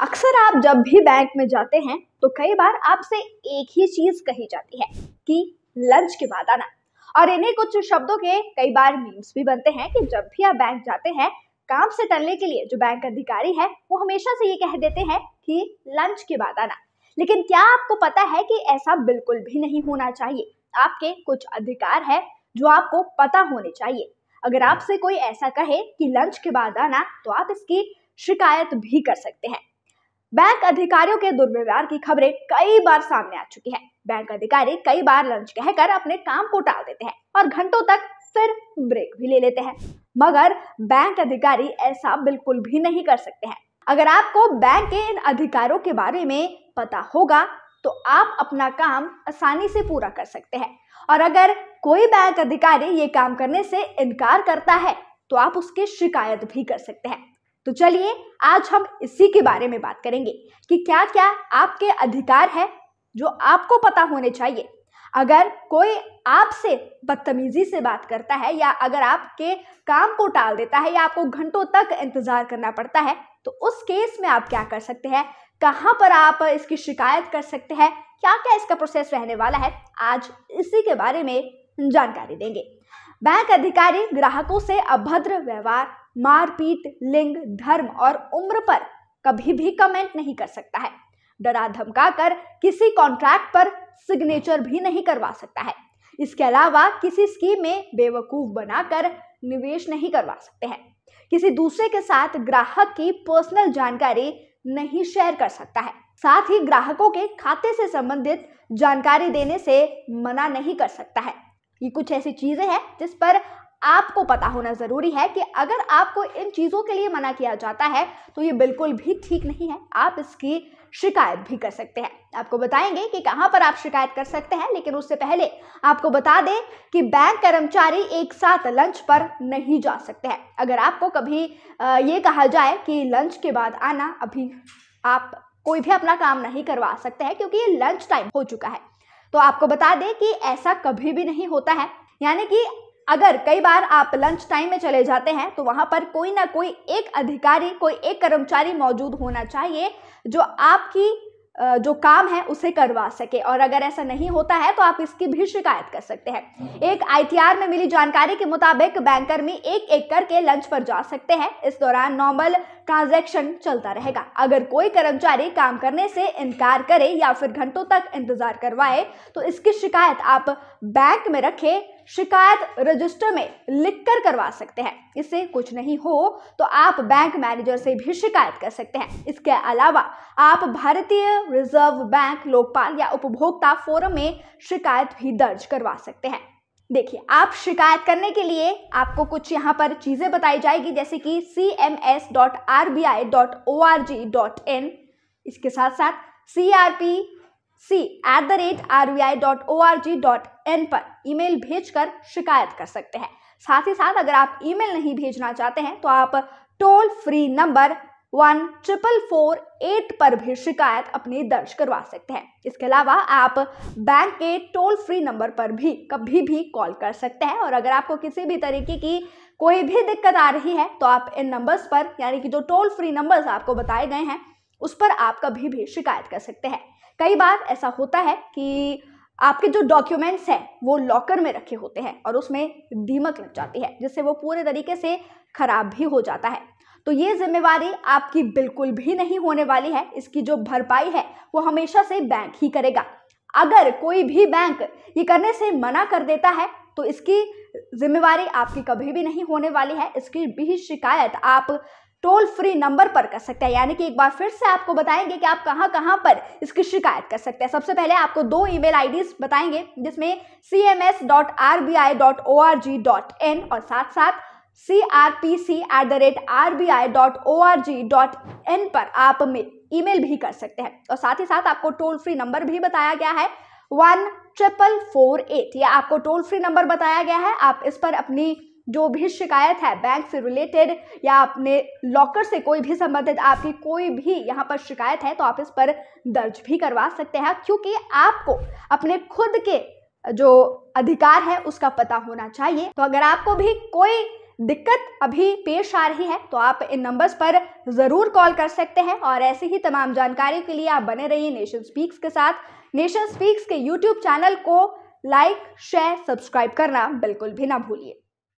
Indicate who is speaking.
Speaker 1: अक्सर आप जब भी बैंक में जाते हैं तो कई बार आपसे एक ही चीज कही जाती है कि लंच के बाद आना और इन्हें कुछ शब्दों के कई बार मीम्स भी बनते हैं कि जब भी आप बैंक जाते हैं काम से टलने के लिए जो बैंक अधिकारी है वो हमेशा से ये कह देते हैं कि लंच के बाद आना लेकिन क्या आपको पता है कि ऐसा बिल्कुल भी नहीं होना चाहिए आपके कुछ अधिकार है जो आपको पता होने चाहिए अगर आपसे कोई ऐसा कहे कि लंच के बाद आना तो आप इसकी शिकायत भी कर सकते हैं बैंक अधिकारियों के दुर्व्यवहार की खबरें कई बार सामने आ चुकी है बैंक अधिकारी कई बार लंच कहकर अपने काम को टाल देते हैं और घंटों तक फिर ब्रेक भी ले लेते हैं मगर बैंक अधिकारी ऐसा बिल्कुल भी नहीं कर सकते हैं अगर आपको बैंक के इन अधिकारों के बारे में पता होगा तो आप अपना काम आसानी से पूरा कर सकते हैं और अगर कोई बैंक अधिकारी ये काम करने से इनकार करता है तो आप उसकी शिकायत भी कर सकते हैं तो चलिए आज हम इसी के बारे में बात करेंगे कि क्या क्या आपके अधिकार है जो आपको पता होने चाहिए अगर कोई आपसे बदतमीजी से बात करता है या अगर आपके काम को टाल देता है या आपको घंटों तक इंतज़ार करना पड़ता है तो उस केस में आप क्या कर सकते हैं कहाँ पर आप इसकी शिकायत कर सकते हैं क्या क्या इसका प्रोसेस रहने वाला है आज इसी के बारे में जानकारी देंगे बैंक अधिकारी ग्राहकों से अभद्र व्यवहार मारपीट लिंग धर्म और उम्र पर कभी भी कमेंट नहीं कर सकता है डरा धमका कर किसी कॉन्ट्रैक्ट पर सिग्नेचर भी नहीं करवा सकता है इसके अलावा किसी स्कीम में बेवकूफ बनाकर निवेश नहीं करवा सकते हैं किसी दूसरे के साथ ग्राहक की पर्सनल जानकारी नहीं शेयर कर सकता है साथ ही ग्राहकों के खाते से संबंधित जानकारी देने से मना नहीं कर सकता है ये कुछ ऐसी चीज़ें हैं जिस पर आपको पता होना ज़रूरी है कि अगर आपको इन चीज़ों के लिए मना किया जाता है तो ये बिल्कुल भी ठीक नहीं है आप इसकी शिकायत भी कर सकते हैं आपको बताएंगे कि कहाँ पर आप शिकायत कर सकते हैं लेकिन उससे पहले आपको बता दें कि बैंक कर्मचारी एक साथ लंच पर नहीं जा सकते हैं अगर आपको कभी ये कहा जाए कि लंच के बाद आना अभी आप कोई भी अपना काम नहीं करवा सकते हैं क्योंकि ये लंच टाइम हो चुका है तो आपको बता दें कि ऐसा कभी भी नहीं होता है यानी कि अगर कई बार आप लंच टाइम में चले जाते हैं तो वहाँ पर कोई ना कोई एक अधिकारी कोई एक कर्मचारी मौजूद होना चाहिए जो आपकी जो काम है उसे करवा सके और अगर ऐसा नहीं होता है तो आप इसकी भी शिकायत कर सकते हैं एक आई में मिली जानकारी के मुताबिक बैंक कर्मी एक एक करके लंच पर जा सकते हैं इस दौरान नॉर्मल ट्रांजैक्शन चलता रहेगा अगर कोई कर्मचारी काम करने से इनकार करे या फिर घंटों तक इंतजार करवाए तो इसकी शिकायत आप बैंक में रखे शिकायत रजिस्टर में लिख कर करवा सकते हैं इससे कुछ नहीं हो तो आप बैंक मैनेजर से भी शिकायत कर सकते हैं इसके अलावा आप भारतीय रिजर्व बैंक लोकपाल या उपभोक्ता फोरम में शिकायत भी दर्ज करवा सकते हैं देखिए आप शिकायत करने के लिए आपको कुछ यहाँ पर चीज़ें बताई जाएगी जैसे कि C M S dot R B I dot O R G dot in इसके साथ साथ C R P C at the rate R B I dot O R G dot in पर ईमेल भेजकर शिकायत कर सकते हैं साथ ही साथ अगर आप ईमेल नहीं भेजना चाहते हैं तो आप toll free number one triple four eight पर भी शिकायत अपनी दर्ज करवा सकते हैं इसके अलावा आप बैंक के टोल फ्री नंबर पर भी कभी भी कॉल कर सकते हैं और अगर आपको किसी भी तरीके की कोई भी दिक्कत आ रही है तो आप इन नंबर्स पर यानी कि जो टोल फ्री नंबर्स आपको बताए गए हैं उस पर आप कभी भी शिकायत कर सकते हैं कई बार ऐसा होता है कि आपके जो डॉक्यूमेंट्स हैं वो लॉकर में रखे होते हैं और उसमें दीमक लग जाती है जिससे वो पूरे तरीके से खराब भी हो जाता है तो ये जिम्मेवारी आपकी बिल्कुल भी नहीं होने वाली है इसकी जो भरपाई है वो हमेशा से बैंक ही करेगा अगर कोई भी बैंक ये करने से मना कर देता है तो इसकी जिम्मेवारी आपकी कभी भी नहीं होने वाली है इसकी भी शिकायत आप टोल फ्री नंबर पर कर सकते हैं यानी कि एक बार फिर से आपको बताएंगे कि आप कहाँ कहाँ पर इसकी शिकायत कर सकते हैं सबसे पहले आपको दो ईमेल आईडीज बताएंगे जिसमें C M S dot R B I dot O R G dot in और साथ साथ C R P C at the rate R B I dot O R G dot in पर आप email भी कर सकते हैं और साथ ही साथ आपको टोल फ्री नंबर भी बताया गया है वन ट्रिपल फोर एट ये आपको टोल फ्री नंबर बताया गया है आप इस पर अपनी जो भी शिकायत है बैंक से रिलेटेड या अपने लॉकर से कोई भी संबंधित आपकी कोई भी यहाँ पर शिकायत है तो आप इस पर दर्ज भी करवा सकते हैं क्योंकि आपको अपने खुद के जो अधिकार है उसका पता होना चाहिए तो अगर आपको भी कोई दिक्कत अभी पेश आ रही है तो आप इन नंबर्स पर ज़रूर कॉल कर सकते हैं और ऐसे ही तमाम जानकारी के लिए आप बने रहिए नेशन स्पीक्स के साथ नेशन स्पीक्स के यूट्यूब चैनल को लाइक शेयर सब्सक्राइब करना बिल्कुल भी ना भूलिए